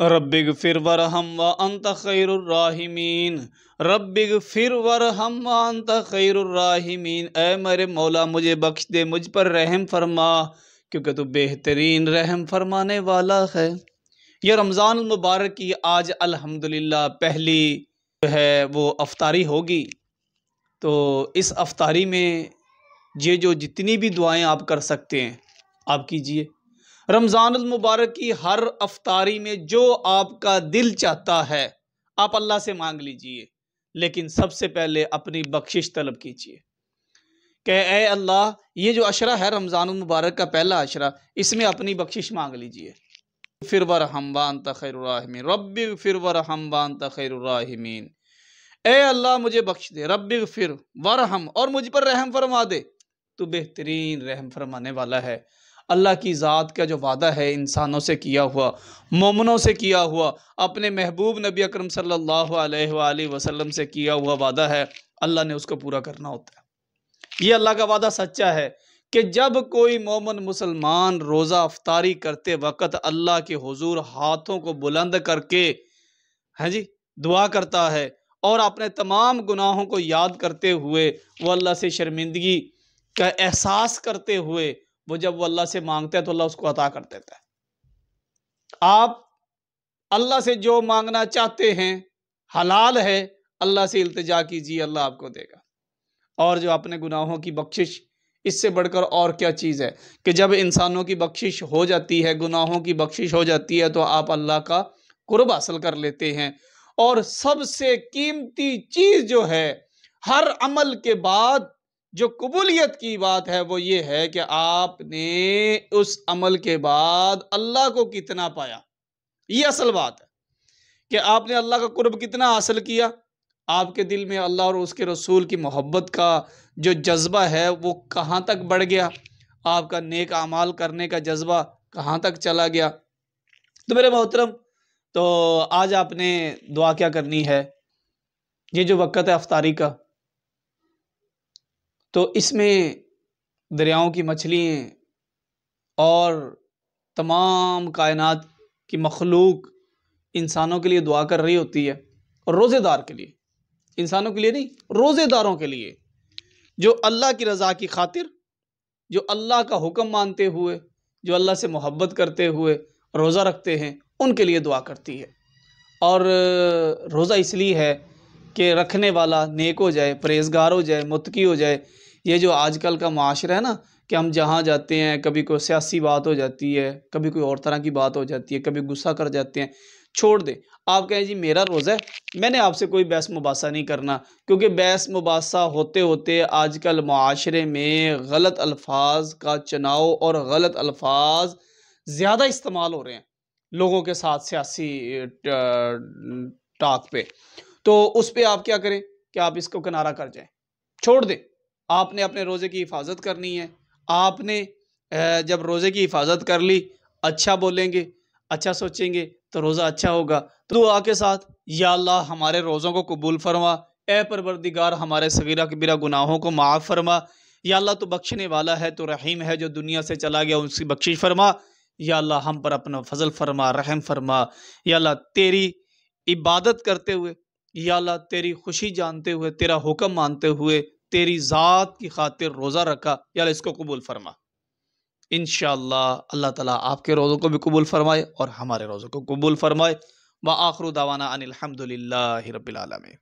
रबिग फिर वर हम व अंत खैरमीन रबिग फिर वर हम व अंत खैरमीन ए मेरे मौला मुझे बख्श दे मुझ पर रहम फरमा क्योंकि तू बेहतरीन रहम फरमाने वाला है यह रमज़ान मुबारक की आज अल्हम्दुलिल्लाह पहली है वो अफ्तारी होगी तो इस अफ्तारी में ये जो जितनी भी दुआएं आप कर सकते हैं आप कीजिए रमज़ान मुबारक की हर अफ्तारी में जो आपका दिल चाहता है आप अल्लाह से मांग लीजिए लेकिन सबसे पहले अपनी बख्शिश तलब कीजिए कह ए अल्लाह ये जो अशरा है रमज़ान मुबारक का पहला अशरा इसमें अपनी बख्शिश मांग लीजिए फिर वर हमबान तैरमी रब फिर वर हमबान तैरमीन ए अल्लाह मुझे बख्श दे रब फिर वर हम और मुझ पर रहम फरमा दे तो बेहतरीन रहम फरमाने वाला है अल्लाह की ज़ात का जो वादा है इंसानों से किया हुआ ममनों से किया हुआ अपने महबूब नबी अक्रम सल्लल्लाहु वसलम से किया हुआ वादा है अल्लाह ने उसको पूरा करना होता है ये अल्लाह का वादा सच्चा है कि जब कोई मोमन मुसलमान रोज़ा अफ्तारी करते वक़्त अल्लाह के हजूर हाथों को बुलंद करके हैं जी दुआ करता है और अपने तमाम गुनाहों को याद करते हुए वो अल्लाह से शर्मिंदगी का एहसास करते हुए वो जब वो अल्लाह से मांगते हैं तो अल्लाह उसको अता कर देता है आप अल्लाह से जो मांगना चाहते हैं हलाल है अल्लाह से इल्तजा कीजिए अल्लाह आपको देगा और जो अपने गुनाहों की बख्शिश इससे बढ़कर और क्या चीज़ है कि जब इंसानों की बख्शिश हो जाती है गुनाहों की बख्शिश हो जाती है तो आप अल्लाह का कुर्ब हासिल कर लेते हैं और सबसे कीमती चीज़ जो है हर अमल के बाद जो कबूलियत की बात है वो ये है कि आपने उस अमल के बाद अल्लाह को कितना पाया ये असल बात है कि आपने अल्लाह का कुर्ब कितना हासिल किया आपके दिल में अल्लाह और उसके रसूल की मोहब्बत का जो जज्बा है वो कहाँ तक बढ़ गया आपका नेक अमाल करने का जज्बा कहाँ तक चला गया तो मेरे मोहतरम तो आज आपने दुआ क्या करनी है ये जो वक्त है अफ्तारी का तो इसमें दरियाओं की मछलियाँ और तमाम कायनात की मखलूक इंसानों के लिए दुआ कर रही होती है और रोज़ेदार के लिए इंसानों के लिए नहीं रोज़ेदारों के लिए जो अल्लाह की रज़ा की खातिर जो अल्लाह का हुक्म मानते हुए जो अल्लाह से मोहब्बत करते हुए रोज़ा रखते हैं उनके लिए दुआ करती है और रोज़ा इसलिए है के रखने वाला नेक हो जाए परहेजगार हो जाए मुतकी हो जाए ये जो आजकल का माशरा है ना कि हम जहाँ जाते हैं कभी कोई सियासी बात हो जाती है कभी कोई और तरह की बात हो जाती है कभी गुस्सा कर जाते हैं छोड़ दें आप कहें जी मेरा रोज़ा है मैंने आपसे कोई बहस मुबासा नहीं करना क्योंकि बहस मुबासा होते होते आजकल माशरे में गलत अल्फाज का चुनाव और गलत अल्फाज ज़्यादा इस्तेमाल हो रहे हैं लोगों के साथ सियासी टाक पे तो उस पर आप क्या करें कि आप इसको किनारा कर जाए छोड़ दें आपने अपने रोज़े की हिफाजत करनी है आपने जब रोज़े की हिफाजत कर ली अच्छा बोलेंगे अच्छा सोचेंगे तो रोज़ा अच्छा होगा तो दुआ के साथ या अल्लाह हमारे रोज़ों को कबूल फरमा ए परवरदिगार हमारे सगीरा कबीरा गुनाहों को माफ़ फरमा या अल्लाह तो बख्शने वाला है तो रहीम है जो दुनिया से चला गया उसकी बख्शिश फरमा या अल्लाह हम पर अपना फजल फरमा रहम फरमा या अल्लाह तेरी इबादत करते हुए या तेरी खुशी जानते हुए तेरा हुक्म मानते हुए तेरी ज़ात की खातिर रोज़ा रखा या इसको कबूल फरमा इन अल्लाह ताला आपके रोज़ों को भी कबूल फरमाए और हमारे रोज़ों को कबूल फरमाए व दवाना दावाना अनिलहमदिल्ला रबालमी